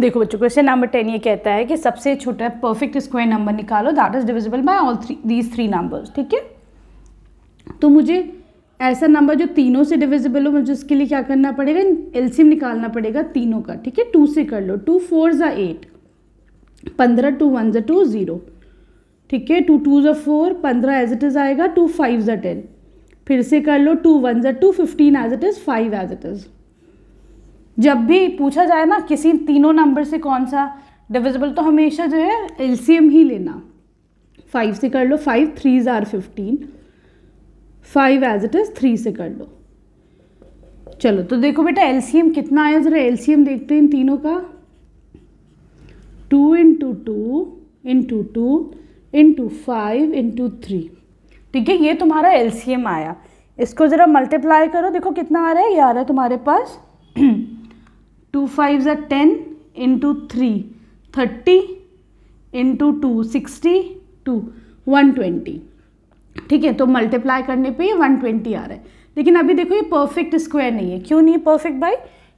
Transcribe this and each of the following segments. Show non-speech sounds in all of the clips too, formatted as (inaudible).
देखो बच्चों question number ten ये कहता है कि सबसे छोटा परफेक्ट स्क्वायर नंबर निकालो that is divisible by all three these three numbers ठीक है तो मुझे ऐसा नंबर जो तीनों से डिविजिबल हो मुझे उसके लिए क्या करना पड़ेगा एलसीएम निकालना पड़ेगा तीनों का ठीक है टू से कर लो टू फोर ज़ा एट पंद्रह टू वन ज़ा टू ज़ीरो ठीक है टू टू ज़ा फोर पंद्रह एज इट इज़ आएगा टू फाइव ज़ा टेन फिर से कर लो टू वन ज़ा two fifteen as it is five as it is जब भी पूछा जाए ना किसी तीनों नंबर से कौन सा डिविजिबल तो हमेशा जो है एल ही लेना फाइव से कर लो फाइव थ्री ज़ार fifteen five as it is three से कर लो चलो तो देखो बेटा एल कितना आया ज़रा एल देखते हैं इन तीनों का two into two into two into five into three ठीक है ये तुम्हारा एल आया इसको ज़रा मल्टीप्लाई करो देखो कितना आ रहा है ये आ रहा है तुम्हारे पास (clears throat) टू फाइव ज़ा ten into three thirty into two sixty two one twenty ठीक है तो मल्टीप्लाई करने पे ये वन ट्वेंटी आ रहा है लेकिन अभी देखो ये परफेक्ट स्क्वायर नहीं है क्यों नहीं है परफेक्ट भाई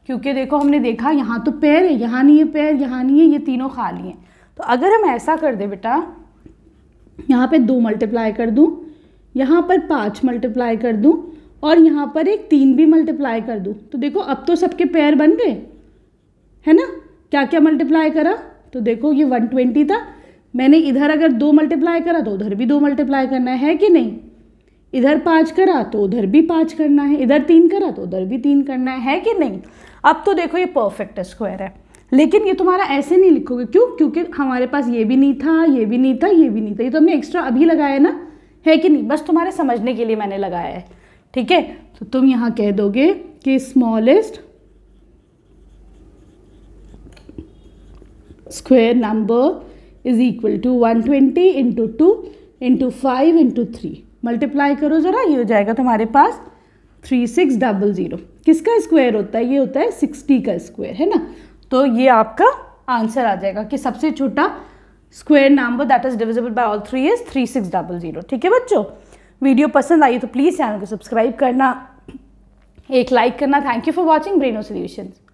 क्योंकि देखो हमने देखा यहाँ तो पैर है यहाँ नहीं है पैर यहाँ नहीं है ये तीनों खाली हैं तो अगर हम ऐसा कर दे बेटा यहाँ पे दो मल्टीप्लाई कर दूँ यहाँ पर पाँच मल्टीप्लाई कर दूँ और यहाँ पर एक तीन भी मल्टीप्लाई कर दूँ तो देखो अब तो सबके पैर बन गए है ना क्या क्या मल्टीप्लाई करा तो देखो ये वन ट्वेंटी था मैंने इधर अगर दो मल्टीप्लाई करा तो उधर भी दो मल्टीप्लाई करना है कि नहीं इधर पाँच करा तो उधर भी पाँच करना है इधर तीन करा तो उधर भी तीन करना है कि नहीं अब तो देखो ये परफेक्ट स्क्वायर है लेकिन ये तुम्हारा ऐसे नहीं लिखोगे क्यों क्योंकि हमारे पास ये भी नहीं था ये भी नहीं था ये भी नहीं था ये तो हमने एक्स्ट्रा अभी लगाया ना है कि नहीं बस तुम्हारे समझने के लिए मैंने लगाया है ठीक है तो तुम यहाँ कह दोगे कि smallest square number is equal to 120 into two into five into three multiply करो ज़रा ये हो जाएगा तुम्हारे पास थ्री सिक्स डबल ज़ीरो किसका स्क्वायर होता है ये होता है सिक्सटी का स्क्वायर है ना तो ये आपका आंसर आ जाएगा कि सबसे छोटा square number that is divisible by all three is three six double zero ठीक है बच्चों वीडियो पसंद आई तो प्लीज़ चैनल को सब्सक्राइब करना एक लाइक करना thank you for watching Breno solutions